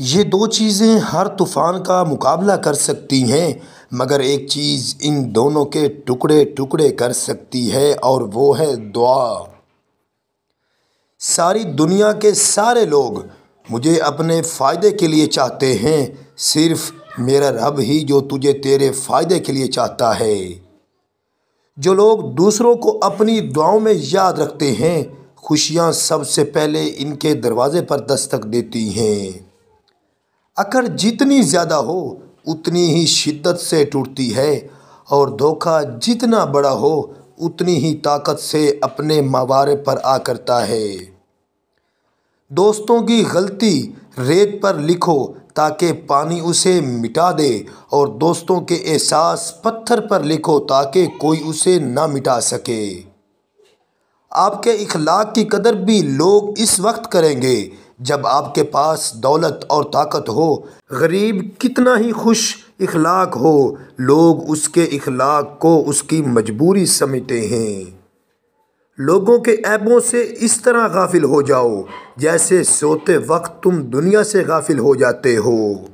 ये दो चीज़ें हर तूफ़ान का मुकाबला कर सकती हैं मगर एक चीज़ इन दोनों के टुकड़े टुकड़े कर सकती है और वो है दुआ सारी दुनिया के सारे लोग मुझे अपने फ़ायदे के लिए चाहते हैं सिर्फ मेरा रब ही जो तुझे तेरे फ़ायदे के लिए चाहता है जो लोग दूसरों को अपनी दुआओं में याद रखते हैं खुशियाँ सबसे पहले इनके दरवाज़े पर दस्तक देती हैं अकर जितनी ज़्यादा हो उतनी ही शिद्दत से टूटती है और धोखा जितना बड़ा हो उतनी ही ताकत से अपने मवारे पर आ करता है दोस्तों की गलती रेत पर लिखो ताकि पानी उसे मिटा दे और दोस्तों के एहसास पत्थर पर लिखो ताकि कोई उसे ना मिटा सके आपके इखलाक की कदर भी लोग इस वक्त करेंगे जब आपके पास दौलत और ताकत हो गरीब कितना ही खुश इखलाक हो लोग उसके इखलाक को उसकी मजबूरी समझते हैं लोगों के ऐबों से इस तरह गाफिल हो जाओ जैसे सोते वक्त तुम दुनिया से गाफिल हो जाते हो